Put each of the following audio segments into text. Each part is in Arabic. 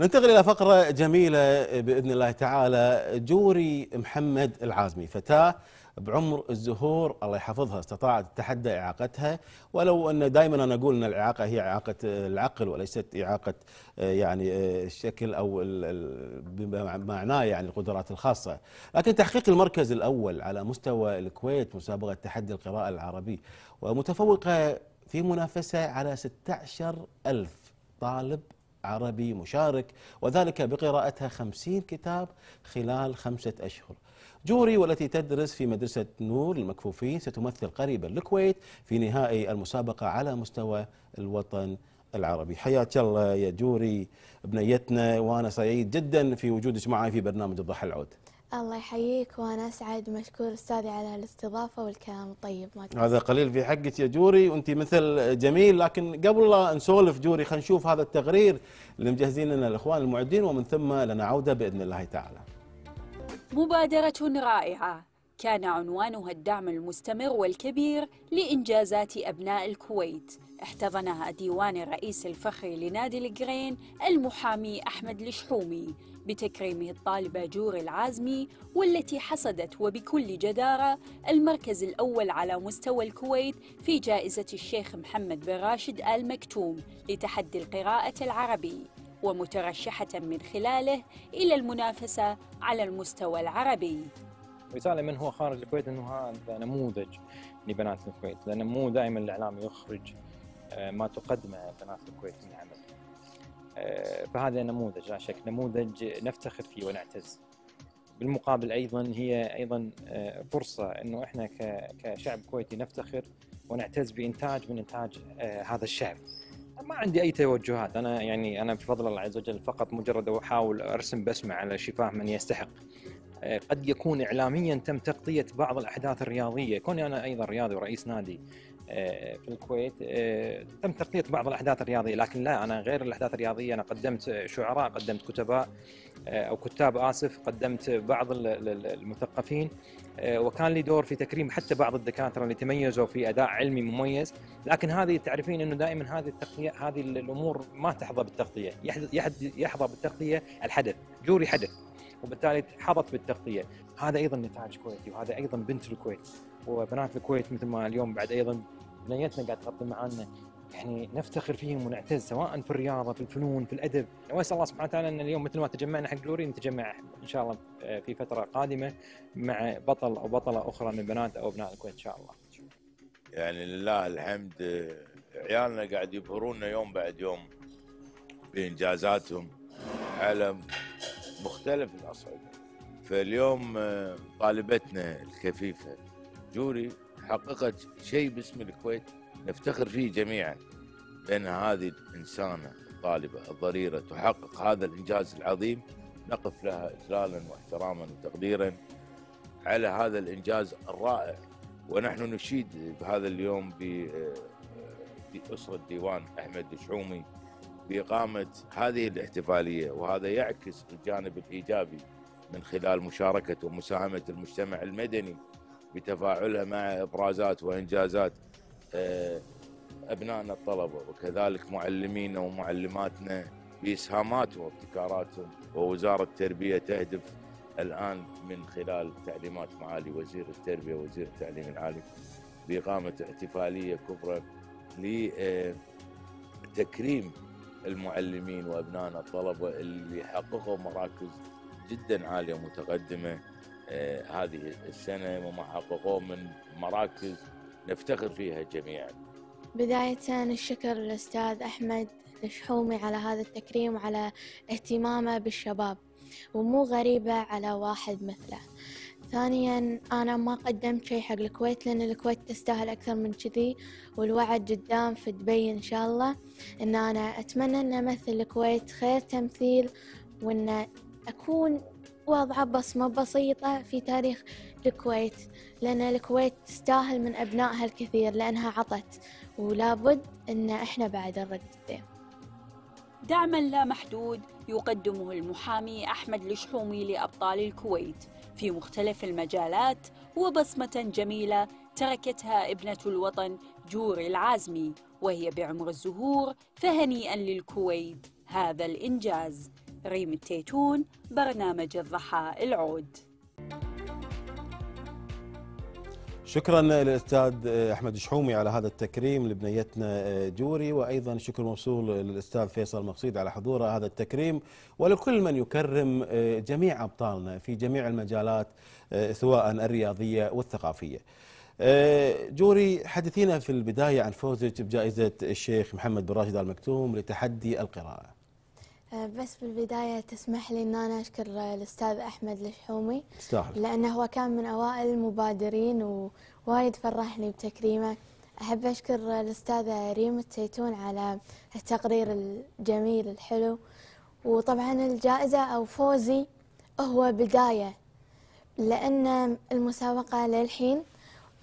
ننتقل إلى فقرة جميلة بإذن الله تعالى جوري محمد العازمي فتاة بعمر الزهور الله يحفظها استطاعت تحدى إعاقتها ولو أن دائما أنا أقول أن الإعاقة هي إعاقة العقل وليست إعاقة يعني الشكل أو بمعناه يعني القدرات الخاصة لكن تحقيق المركز الأول على مستوى الكويت مسابقة تحدي القراءة العربي ومتفوقة في منافسة على 16 ألف طالب عربي مشارك وذلك بقراءتها خمسين كتاب خلال خمسة أشهر جوري والتي تدرس في مدرسة نور المكفوفين ستمثل قريبا الكويت في نهائي المسابقة على مستوى الوطن العربي حياك الله يا جوري بنيتنا وأنا سعيد جدا في وجودك معي في برنامج الضحى العود الله يحييك وانا اسعد مشكور استاذي على الاستضافه والكلام الطيب ما هذا قليل في حقك يا جوري وانت مثل جميل لكن قبل لا نسولف جوري خلينا نشوف هذا التقرير اللي مجهزين لنا الاخوان المعدين ومن ثم لنا عوده باذن الله تعالى. مبادره رائعه كان عنوانها الدعم المستمر والكبير لإنجازات أبناء الكويت احتضنها ديوان الرئيس الفخري لنادي الجرين المحامي أحمد الشحومي بتكريمه الطالبة جوري العازمي والتي حصدت وبكل جدارة المركز الأول على مستوى الكويت في جائزة الشيخ محمد بن راشد آل مكتوم لتحدي القراءة العربي ومترشحة من خلاله إلى المنافسة على المستوى العربي رسالة من هو خارج الكويت أنه هذا نموذج لبنات الكويت لأن مو دائما الإعلام يخرج آه، ما تقدمه بنات الكويت من عمل آه، فهذا نموذج لا شك نموذج نفتخر فيه ونعتز بالمقابل ايضا هي ايضا آه، فرصه انه احنا كشعب كويتي نفتخر ونعتز بانتاج من انتاج آه، هذا الشعب ما عندي اي توجهات انا يعني انا بفضل الله عز وجل فقط مجرد احاول ارسم بسمه على شفاه من يستحق قد يكون اعلاميا تم تغطيه بعض الاحداث الرياضيه كوني انا ايضا رياضي ورئيس نادي آه، في الكويت آه، تم ترتيط بعض الاحداث الرياضيه لكن لا انا غير الاحداث الرياضيه انا قدمت شعراء قدمت كتباء آه، او كتاب اسف قدمت بعض المثقفين وكان لي دور في تكريم حتى بعض الدكاتره اللي تميزوا في اداء علمي مميز لكن هذه تعرفين انه دائما هذه التغطيه هذه الامور ما تحظى بالتغطيه يحظى بالتغطيه الحدث جوري حدث وبالتالي حظت بالتغطيه هذا ايضا نتاج كويتي وهذا ايضا بنت الكويت وبنات الكويت مثل ما اليوم بعد ايضا بنيتنا قاعد تغطي معانا يعني نفتخر فيهم ونعتز سواء في الرياضه في الفنون في الادب واسال يعني الله سبحانه وتعالى ان اليوم مثل ما تجمعنا حق جلوري نتجمع ان شاء الله آه، في فتره قادمه مع بطل او بطله اخرى من بنات او ابناء الكويت ان شاء الله. يعني لله الحمد عيالنا قاعد يبهروننا يوم بعد يوم بانجازاتهم على مختلف الاصعده. فاليوم آه، طالبتنا الكفيفه جوري حققت شيء باسم الكويت نفتخر فيه جميعا لأن هذه الإنسانة الطالبة الضريرة تحقق هذا الإنجاز العظيم نقف لها إجلالا واحتراما وتقديرا على هذا الإنجاز الرائع ونحن نشيد بهذا اليوم آه، بأسرة ديوان أحمد الشعومي بإقامة هذه الاحتفالية وهذا يعكس الجانب الإيجابي من خلال مشاركة ومساهمة المجتمع المدني بتفاعلها مع ابرازات وانجازات آه، ابنائنا الطلبه وكذلك معلمينا ومعلماتنا باسهاماتهم وابتكاراتهم ووزاره التربيه تهدف الان من خلال تعليمات معالي وزير التربيه وزير التعليم العالي باقامه احتفاليه كبرى لتكريم آه، المعلمين وابنائنا الطلبه اللي حققوا مراكز جدا عاليه متقدمه آه، هذه السنة وما حققوه من مراكز نفتخر فيها جميعا بداية الشكر للأستاذ أحمد الشحومي على هذا التكريم وعلى اهتمامه بالشباب ومو غريبة على واحد مثله ثانيا أنا ما قدمت شيء حق الكويت لأن الكويت تستاهل أكثر من كذي والوعد قدام في دبي إن شاء الله إن أنا أتمنى أن أمثل الكويت خير تمثيل وأن أكون واضعة بصمة بسيطة في تاريخ الكويت لأن الكويت تستاهل من أبنائها الكثير لأنها عطت ولابد أن إحنا بعد نرد الدين دعما لا محدود يقدمه المحامي أحمد الشحومي لأبطال الكويت في مختلف المجالات وبصمة جميلة تركتها ابنة الوطن جوري العازمي وهي بعمر الزهور فهنيئا للكويت هذا الإنجاز ريم التيتون برنامج الضحى العود شكرا للاستاذ احمد شحومي على هذا التكريم لبنيتنا جوري وايضا شكر موصول للاستاذ فيصل مقصيد على حضوره هذا التكريم ولكل من يكرم جميع ابطالنا في جميع المجالات سواء الرياضيه والثقافيه. جوري حدثينا في البدايه عن فوزك بجائزه الشيخ محمد بن راشد المكتوم لتحدي القراءه. آه، بس بالبداية تسمح لي أن أنا أشكر آه، الأستاذ أحمد الشحومي استاهل لأنه هو كان من أوائل المبادرين ووايد فرحني بتكريمه أحب أشكر آه، الأستاذة ريم التيتون على التقرير الجميل الحلو وطبعا الجائزة أو فوزي هو بداية لأن المسابقة للحين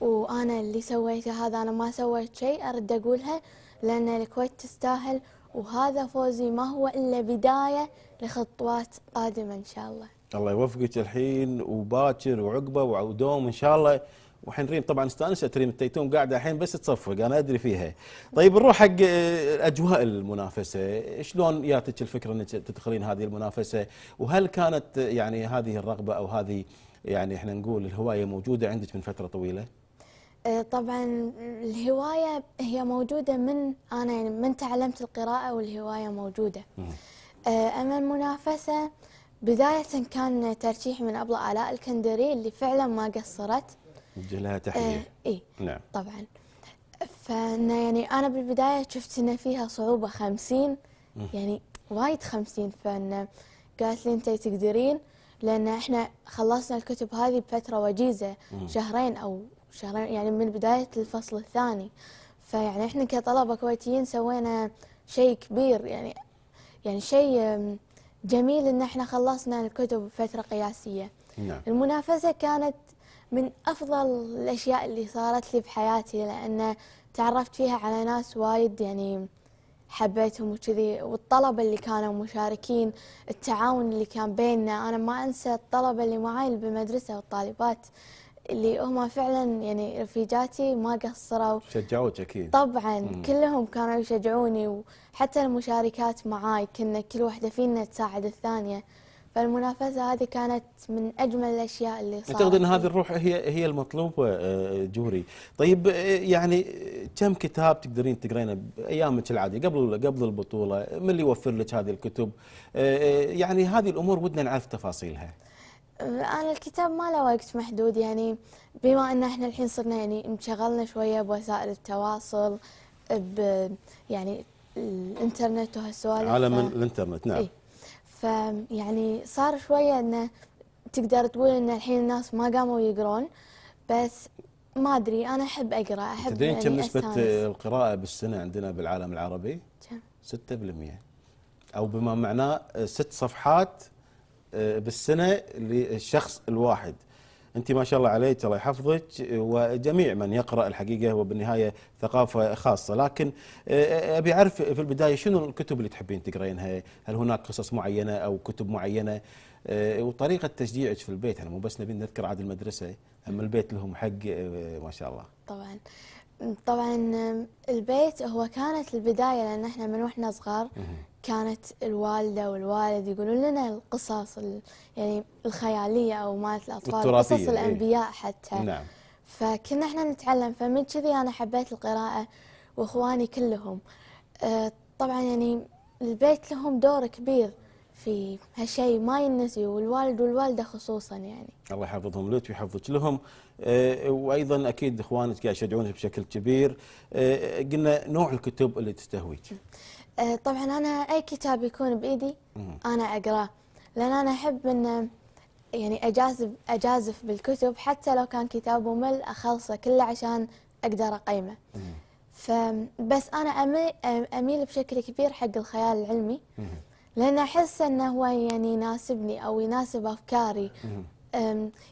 وأنا اللي سويته هذا أنا ما سويت شيء أرد أقولها لأن الكويت تستاهل وهذا فوزي ما هو إلا بداية لخطوات قادمة إن شاء الله الله يوفقك الحين وباكر وعقبه ودوم ان شاء الله وحين ريم طبعا استانست ريم التيتون قاعده الحين بس تصفق انا ادري فيها. طيب نروح حق آه، اجواء المنافسه، شلون جاتك الفكره انك تدخلين هذه المنافسه؟ وهل كانت يعني هذه الرغبه او هذه يعني احنا نقول الهوايه موجوده عندك من فتره طويله؟ آه، طبعا الهواية هي موجودة من أنا يعني من تعلمت القراءة والهواية موجودة آه، أما المنافسة بداية كان ترشيحي من أبلة آلاء الكندري اللي فعلا ما قصرت لها آه، تحية إي نعم طبعا فأنا يعني أنا بالبداية شفت إن فيها صعوبة خمسين يعني وايد خمسين فأنا قالت لي أنت تقدرين لأن إحنا خلصنا الكتب هذه بفترة وجيزة شهرين أو شهرين يعني من بداية الفصل الثاني فيعني احنا كطلبة كويتيين سوينا شيء كبير يعني يعني شيء جميل ان احنا خلصنا الكتب بفترة قياسية نعم. المنافسة كانت من افضل الاشياء اللي صارت لي بحياتي لان تعرفت فيها على ناس وايد يعني حبيتهم وكذي والطلبة اللي كانوا مشاركين التعاون اللي كان بيننا أنا ما أنسى الطلبة اللي معي بالمدرسة والطالبات اللي هم فعلا يعني رفيجاتي ما قصروا شجعوك اكيد طبعا مم. كلهم كانوا يشجعوني وحتى المشاركات معاي كنا كل واحده فينا تساعد الثانيه فالمنافسه هذه كانت من اجمل الاشياء اللي يعني صارت اعتقد ان هذه الروح هي هي المطلوبه آه، جوري طيب آه، يعني كم كتاب تقدرين تقرينه بايامك العاديه قبل قبل البطوله من اللي يوفر لك هذه الكتب آه، يعني هذه الامور ودنا نعرف تفاصيلها أنا الكتاب ما له وقت محدود يعني بما أن احنا الحين صرنا يعني انشغلنا شوية بوسائل التواصل ب يعني الإنترنت وهالسوالف عالم ف... الإنترنت نعم إيه فيعني صار شوية أنه تقدر تقول أن الحين الناس ما قاموا يقرون بس ما أدري أنا أحب أقرأ أحب تدرين يعني كم يعني نسبة القراءة بالسنة عندنا بالعالم العربي؟ كم؟ 6% أو بما معناه ست صفحات آه، بالسنه للشخص الواحد انت ما شاء الله عليك الله يحفظك وجميع من يقرا الحقيقه هو بالنهايه ثقافه خاصه لكن آه، ابي اعرف في البدايه شنو الكتب اللي تحبين تقرينها هل هناك قصص معينه او كتب معينه آه، وطريقه تشجيعك في البيت احنا يعني مو بس نبي نذكر عاد المدرسه اما البيت لهم حق ما شاء الله طبعا طبعا البيت هو كانت البدايه لان احنا من واحنا صغار كانت الوالده والوالد يقولون لنا القصص يعني الخياليه او مالت الاطفال قصص إيه. الانبياء إيه؟ حتى نعم فكنا احنا نتعلم فمن كذي انا حبيت القراءه واخواني كلهم آه، طبعا يعني البيت لهم دور كبير في هالشيء ما ينسي والوالد والوالده خصوصا يعني. الله يحفظهم لك ويحفظك لهم أه وايضا اكيد اخوانك قاعد يشجعونك بشكل كبير أه قلنا نوع الكتب اللي تستهويك. أه طبعا انا اي كتاب يكون بايدي انا اقراه لان انا احب ان يعني اجازف اجازف بالكتب حتى لو كان كتاب ممل اخلصه كله عشان اقدر اقيمه. فبس انا اميل بشكل كبير حق الخيال العلمي. لان احس انه هو يعني يناسبني او يناسب افكاري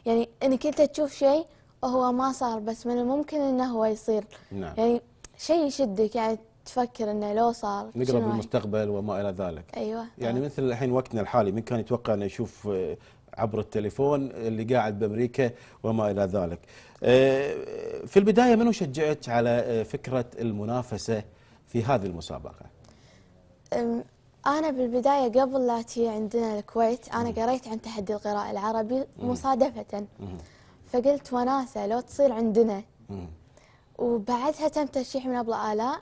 يعني انك انت تشوف شيء وهو ما صار بس من الممكن انه هو يصير نعم. يعني شيء يشدك يعني تفكر انه لو صار نقرا بالمستقبل وما الى ذلك ايوه يعني آه. مثل الحين وقتنا الحالي من كان يتوقع انه يشوف آه، عبر التليفون اللي قاعد بامريكا وما الى ذلك. آه، في البدايه منو شجعت على فكره المنافسه في هذه المسابقه؟ أنا بالبداية قبل لا تي عندنا الكويت أنا قريت عن تحدي القراءة العربي مصادفة فقلت وناسة لو تصير عندنا وبعدها تم ترشيح من أبل آلاء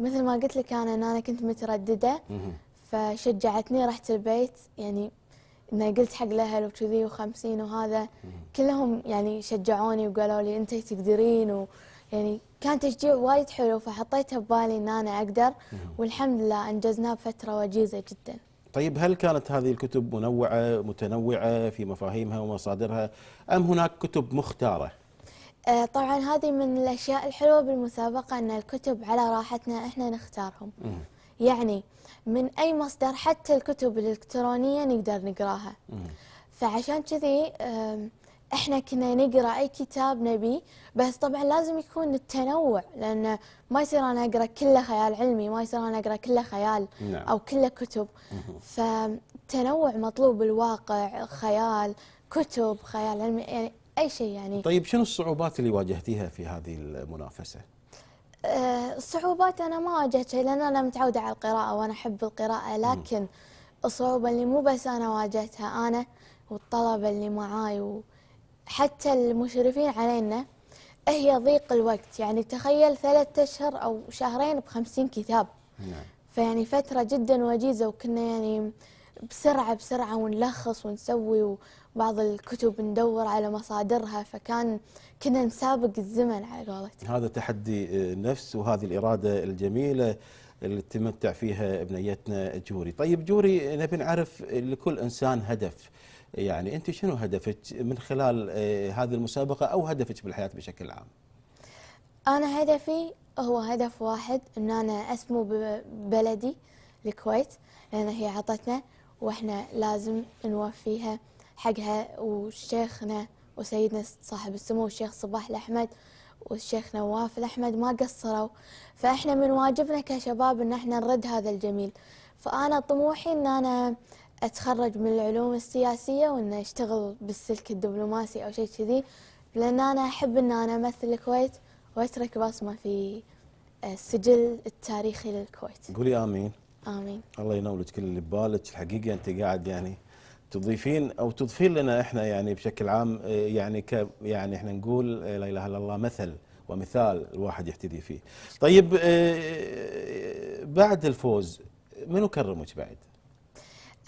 مثل ما قلت لك أنا أن أنا كنت مترددة فشجعتني رحت البيت يعني إن قلت حق الأهل وكذي وخمسين وهذا كلهم يعني شجعوني وقالوا لي أنت تقدرين و يعني كان تشجيع وايد حلو فحطيتها ببالي ان انا اقدر والحمد لله انجزناه بفتره وجيزه جدا. طيب هل كانت هذه الكتب منوعه متنوعه في مفاهيمها ومصادرها ام هناك كتب مختاره؟ آه، طبعا هذه من الاشياء الحلوه بالمسابقه ان الكتب على راحتنا احنا نختارهم. يعني من اي مصدر حتى الكتب الالكترونيه نقدر نقراها. فعشان كذي احنا كنا نقرا اي كتاب نبي بس طبعا لازم يكون التنوع لان ما يصير انا اقرا كله خيال علمي ما يصير انا اقرا كله خيال نعم. او كله كتب فالتنوع مطلوب الواقع خيال كتب خيال علمي يعني اي شيء يعني طيب شنو الصعوبات اللي واجهتيها في هذه المنافسه آه، الصعوبات انا ما واجهت شيء لان انا متعوده على القراءه وانا احب القراءه لكن الصعوبه اللي مو بس انا واجهتها انا والطلبه اللي معاي و... حتى المشرفين علينا هي ضيق الوقت يعني تخيل ثلاثة أشهر أو شهرين بخمسين كتاب نعم. فيعني فترة جدا وجيزة وكنا يعني بسرعة بسرعة ونلخص ونسوي وبعض الكتب ندور على مصادرها فكان كنا نسابق الزمن على قولتك هذا تحدي النفس آه، وهذه الإرادة الجميلة اللي تمتع فيها ابنيتنا جوري طيب جوري نبي نعرف لكل إنسان هدف يعني انت شنو هدفك من خلال آه، هذه المسابقه او هدفك بالحياه بشكل عام؟ انا هدفي هو هدف واحد ان انا اسمو ببلدي الكويت لان هي عطتنا واحنا لازم نوفيها حقها وشيخنا وسيدنا صاحب السمو الشيخ صباح الاحمد والشيخ نواف الاحمد ما قصروا فاحنا من واجبنا كشباب ان احنا نرد هذا الجميل فانا طموحي ان انا أتخرج من العلوم السياسية وإن أشتغل بالسلك الدبلوماسي أو شيء كذي لأن أنا أحب إن أنا أمثل الكويت وأترك بصمة في آه، السجل التاريخي للكويت. قولي آمين. آمين. الله ينولك كل اللي ببالك، الحقيقة أنت قاعد يعني تضيفين أو تضيفين لنا إحنا يعني بشكل عام آه، يعني ك يعني إحنا نقول آه، لا إله إلا الله مثل ومثال الواحد يحتذي فيه. طيب بعد الفوز منو كرمك بعد؟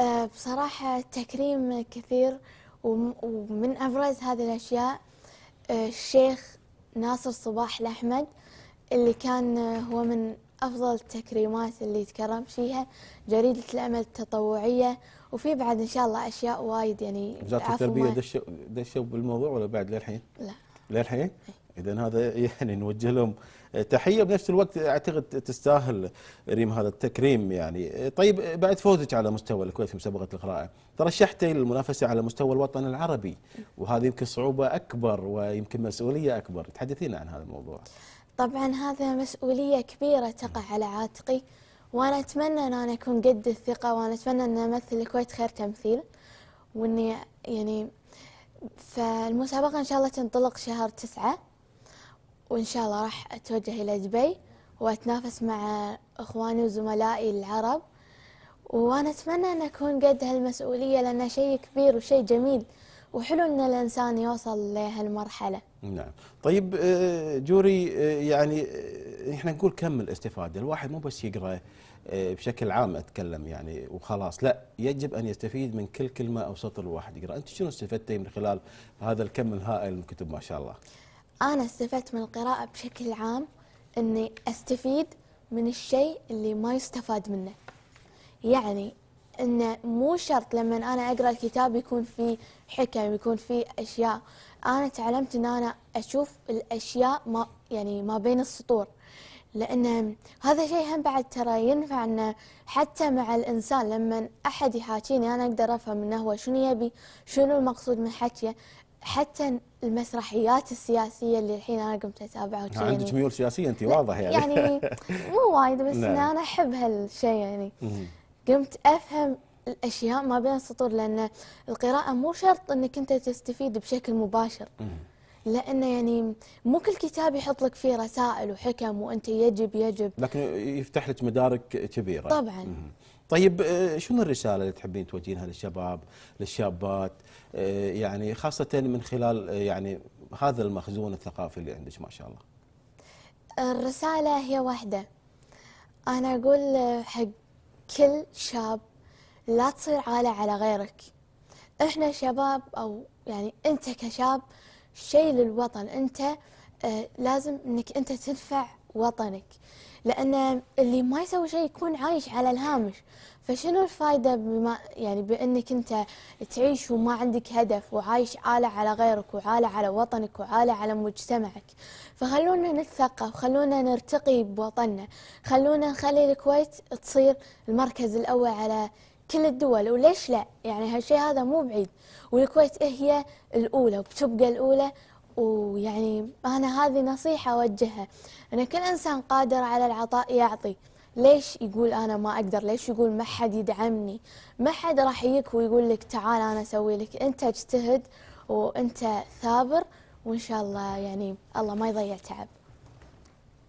آه، بصراحة تكريم كثير ومن أبرز هذه الأشياء آه، الشيخ ناصر صباح الأحمد اللي كان آه، هو من أفضل التكريمات اللي تكرم فيها جريدة الأمل التطوعية وفي بعد إن شاء الله أشياء وايد يعني وزارة التربية دشوا بالموضوع ولا بعد للحين؟ لا للحين؟ إيه. اذا هذا يعني نوجه لهم تحيه بنفس الوقت اعتقد تستاهل ريم هذا التكريم يعني طيب بعد فوزك على مستوى الكويت في مسابقه القراءه ترشحتي للمنافسه على مستوى الوطن العربي وهذه يمكن صعوبه اكبر ويمكن مسؤوليه اكبر تحدثينا عن هذا الموضوع طبعا هذا مسؤوليه كبيره تقع على عاتقي وانا اتمنى ان انا اكون قد الثقه وانا اتمنى ان امثل الكويت خير تمثيل واني يعني فالمسابقه ان شاء الله تنطلق شهر تسعة وإن شاء الله راح أتوجه إلى دبي وأتنافس مع إخواني وزملائي العرب وأنا أتمنى أن أكون قد هالمسؤولية لانه شيء كبير وشيء جميل وحلو أن الإنسان يوصل لهالمرحلة نعم طيب آه، جوري آه، يعني آه، إحنا نقول كم الاستفادة الواحد مو بس يقرأ بشكل عام أتكلم يعني وخلاص لا يجب أن يستفيد من كل كلمة أو سطر الواحد يقرأ أنت شنو استفدتي من خلال هذا الكم الهائل من الكتب ما شاء الله أنا استفدت من القراءة بشكل عام إني أستفيد من الشيء اللي ما يستفاد منه يعني إنه مو شرط لما أنا أقرأ الكتاب يكون في حكم يكون في أشياء أنا تعلمت إن أنا أشوف الأشياء ما يعني ما بين السطور لأن هذا شيء هم بعد ترى ينفع إنه حتى مع الإنسان لما أحد يحاكيني أنا أقدر أفهم إنه هو شنو يبي شنو المقصود من حكيه حتى المسرحيات السياسيه اللي الحين انا قمت اتابعها وكذا عندك يعني ميول سياسيه انت واضح يعني يعني مو وايد بس نعم. انا احب هالشيء يعني قمت افهم الاشياء ما بين السطور لان القراءه مو شرط انك انت تستفيد بشكل مباشر لانه يعني مو كل كتاب يحط لك فيه رسائل وحكم وانت يجب يجب لكن يفتح لك مدارك كبيره طبعا طيب آه، شنو الرساله اللي تحبين توجهينها للشباب للشابات آه، يعني خاصه من خلال آه، يعني هذا المخزون الثقافي اللي عندك ما شاء الله الرساله هي واحده انا اقول حق كل شاب لا تصير عالة على غيرك احنا شباب او يعني انت كشاب شيء للوطن انت لازم انك انت تنفع وطنك لأن اللي ما يسوي شيء يكون عايش على الهامش فشنو الفائدة بما يعني بأنك أنت تعيش وما عندك هدف وعايش عالة على غيرك وعالة على وطنك وعالة على مجتمعك فخلونا نتثقف خلونا نرتقي بوطننا خلونا نخلي الكويت تصير المركز الأول على كل الدول وليش لا يعني هالشيء هذا مو بعيد والكويت هي الأولى وبتبقى الأولى ويعني أنا هذه نصيحة أوجهها أن كل إنسان قادر على العطاء يعطي ليش يقول أنا ما أقدر ليش يقول ما حد يدعمني ما حد راح يجيك ويقول لك تعال أنا أسوي لك أنت اجتهد وأنت ثابر وإن شاء الله يعني الله ما يضيع تعب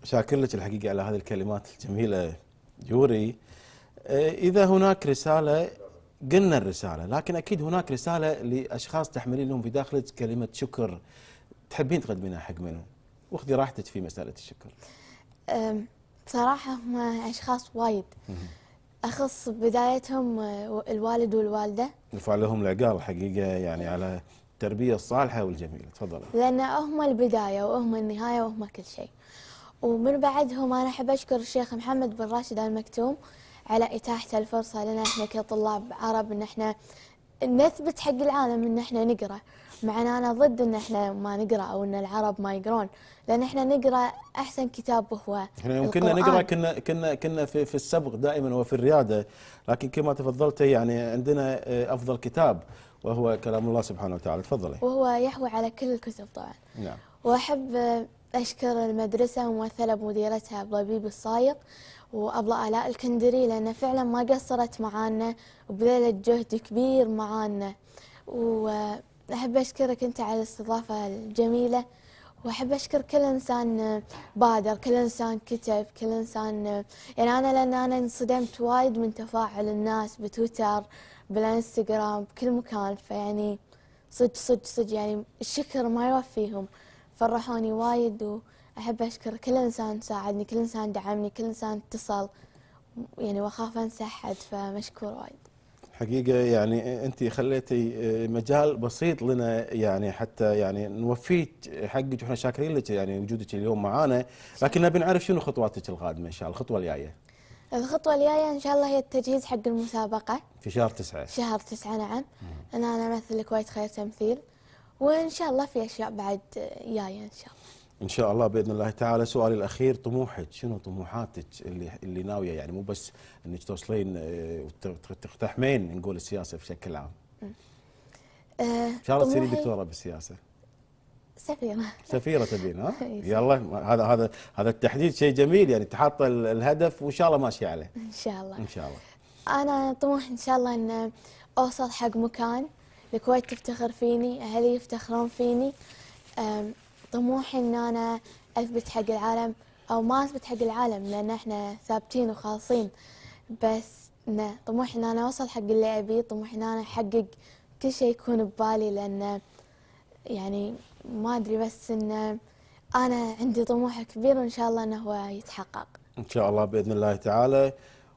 شاكر لك الحقيقة على هذه الكلمات الجميلة جوري إيه، إذا هناك رسالة قلنا الرسالة لكن أكيد هناك رسالة لأشخاص تحملين لهم في داخلك كلمة شكر تحبين تقدمينها حق منو؟ واخذي راحتك في مساله الشكر. بصراحه هم اشخاص وايد. اخص بدايتهم أه، الوالد والوالده. لهم العقال حقيقه يعني على التربيه الصالحه والجميله، تفضلي. لان هم البدايه وهم النهايه وهم كل شيء. ومن بعدهم انا احب اشكر الشيخ محمد بن راشد ال مكتوم على اتاحه الفرصه لنا احنا كطلاب عرب ان احنا نثبت حق العالم ان احنا نقرا مع ان انا ضد ان احنا ما نقرا او ان العرب ما يقرون لان احنا نقرا احسن كتاب هو احنا يوم كنا نقرا كنا كنا كنا في, في السبق دائما وفي الرياده لكن كما تفضلت يعني عندنا آه، افضل كتاب وهو كلام الله سبحانه وتعالى تفضلي وهو يحوي على كل الكتب طبعا نعم واحب آه، أشكر المدرسة وممثله بمديرتها بلبيب الصايق وأبلة آلاء الكندري لأن فعلا ما قصرت معانا وبذلت جهد كبير معانا و آه، أحب أشكرك أنت على الاستضافة الجميلة وأحب أشكر كل إنسان بادر كل إنسان كتب كل إنسان يعني أنا لأن أنا انصدمت وايد من تفاعل الناس بتويتر بالإنستغرام بكل مكان فيعني صدق صدق صدق يعني الشكر ما يوفيهم فرحوني وايد وأحب أشكر كل إنسان ساعدني كل إنسان دعمني كل إنسان اتصل يعني وأخاف أنسى أحد فمشكور وايد حقيقة يعني أنت خليتي مجال بسيط لنا يعني حتى يعني نوفيك حقك وإحنا شاكرين لك يعني وجودك اليوم معانا لكن نبي نعرف شنو خطواتك القادمة إن شاء الله الخطوة الجاية الخطوة الجاية إن شاء الله هي التجهيز حق المسابقة في شهر تسعة شهر تسعة نعم أنا أنا أمثل الكويت خير تمثيل وإن شاء الله في أشياء بعد جاية إن شاء الله ان شاء الله باذن الله تعالى سؤالي الاخير طموحك شنو طموحاتك اللي اللي ناويه يعني مو بس انك توصلين آه، وتقتحمين نقول السياسه بشكل عام. آه، ان شاء الله تصيري دكتوره بالسياسه. سفيرة سفيرة تبين ها؟ يلا هذا هذا هذا التحديد شيء جميل يعني تحط الهدف وان شاء الله ماشي عليه. ان شاء الله. ان شاء الله. انا طموحي ان شاء الله ان اوصل حق مكان الكويت تفتخر فيني، اهلي يفتخرون فيني. طموحي ان انا اثبت حق العالم او ما اثبت حق العالم لان احنا ثابتين وخالصين بس انه طموحي ان انا اوصل حق اللي ابيه طموحي ان انا احقق كل شيء يكون ببالي لان يعني ما ادري بس انه انا عندي طموح كبير وان شاء الله انه هو يتحقق ان شاء الله باذن الله تعالى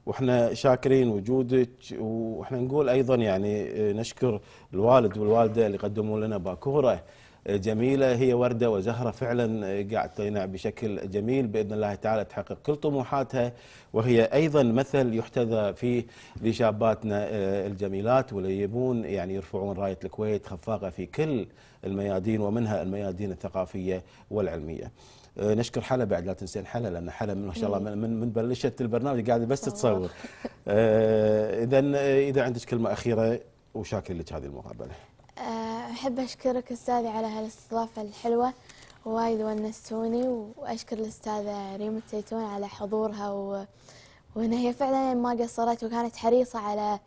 واحنا شاكرين وجودك واحنا نقول ايضا يعني نشكر الوالد والوالده اللي قدموا لنا باكوره جميلة هي وردة وزهرة فعلا آه، قاعد تنع بشكل جميل بإذن الله تعالى تحقق كل طموحاتها وهي أيضا مثل يحتذى فيه لشاباتنا آه، الجميلات واللي يبون يعني يرفعون راية الكويت خفاقة في كل الميادين ومنها الميادين الثقافية والعلمية آه، نشكر حلا بعد لا تنسين حلا لان حلا ما شاء الله من من بلشت البرنامج قاعده بس تصور اذا اذا عندك كلمه اخيره وشاكر لك هذه المقابله أحب أشكرك أستاذي على هالاستضافة الحلوة وايد ونستوني وأشكر الأستاذة ريم الزيتون على حضورها و... وإن هي فعلا يعني ما قصرت وكانت حريصة على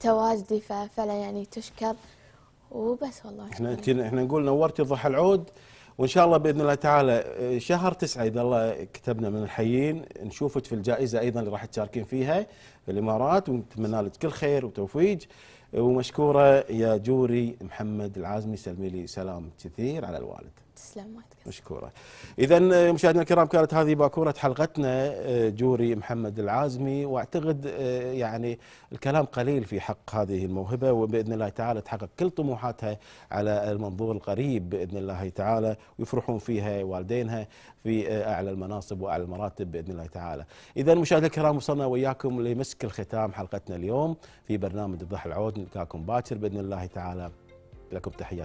تواجدي ففعلا يعني تشكر وبس والله احنا انت احنا نقول نورتي ضحى العود وان شاء الله باذن الله تعالى آه، شهر تسعة اذا الله كتبنا من الحيين نشوفك في الجائزه ايضا اللي راح تشاركين فيها في الامارات ونتمنى لك كل خير وتوفيق ومشكوره يا جوري محمد العازمي سلمي لي سلام كثير على الوالد تسلم مشكوره اذا آه، مشاهدينا الكرام كانت هذه باكوره حلقتنا آه، جوري محمد العازمي واعتقد آه، يعني الكلام قليل في حق هذه الموهبه وباذن الله تعالى تحقق كل طموحاتها على المنظور القريب باذن الله تعالى ويفرحون فيها والدينها في اعلى المناصب واعلى المراتب باذن الله تعالى. اذا مشاهدينا الكرام وصلنا وياكم لمسك الختام حلقتنا اليوم في برنامج الضحى العود نلقاكم باكر باذن الله تعالى لكم تحيات